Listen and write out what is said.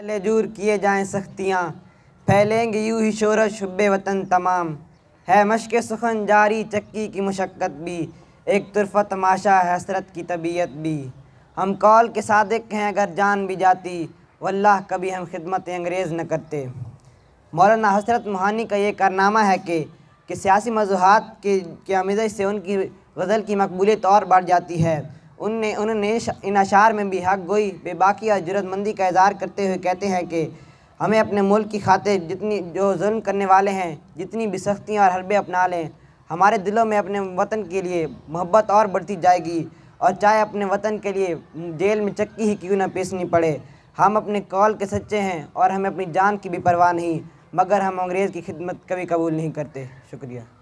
पहले दूर किए जाएं सख्तियाँ फैलेंगे यूं ही शोर शुब वतन तमाम है मशक़ सुखन जारी चक्की की मशक्क़त भी एक तरफ़ तमाशा हसरत की तबीयत भी हम कॉल के सादक हैं अगर जान भी जाती वल्लाह कभी हम खिदमत अंग्रेज़ न करते मौलाना हसरत मोहानी का ये कारनामा है कि कि सियासी मजहूत के, के आमिज़ से उनकी गज़ल की मकबूलियत और बढ़ जाती है उनने उन्होंने इन अशार में भी हक गोई बेबाकी और जरूरतमंदी का इजहार करते हुए कहते हैं कि हमें अपने मुल्क की खातिर जितनी जो जुल्म करने वाले हैं जितनी भी सख्तियाँ और हलबे अपना लें हमारे दिलों में अपने वतन के लिए मोहब्बत और बढ़ती जाएगी और चाहे अपने वतन के लिए जेल में चक्की ही क्यों ना पीसनी पड़े हम अपने कॉल के सच्चे हैं और हमें अपनी जान की भी परवाह नहीं मगर हम अंग्रेज़ की खिदमत कभी कबूल नहीं करते शुक्रिया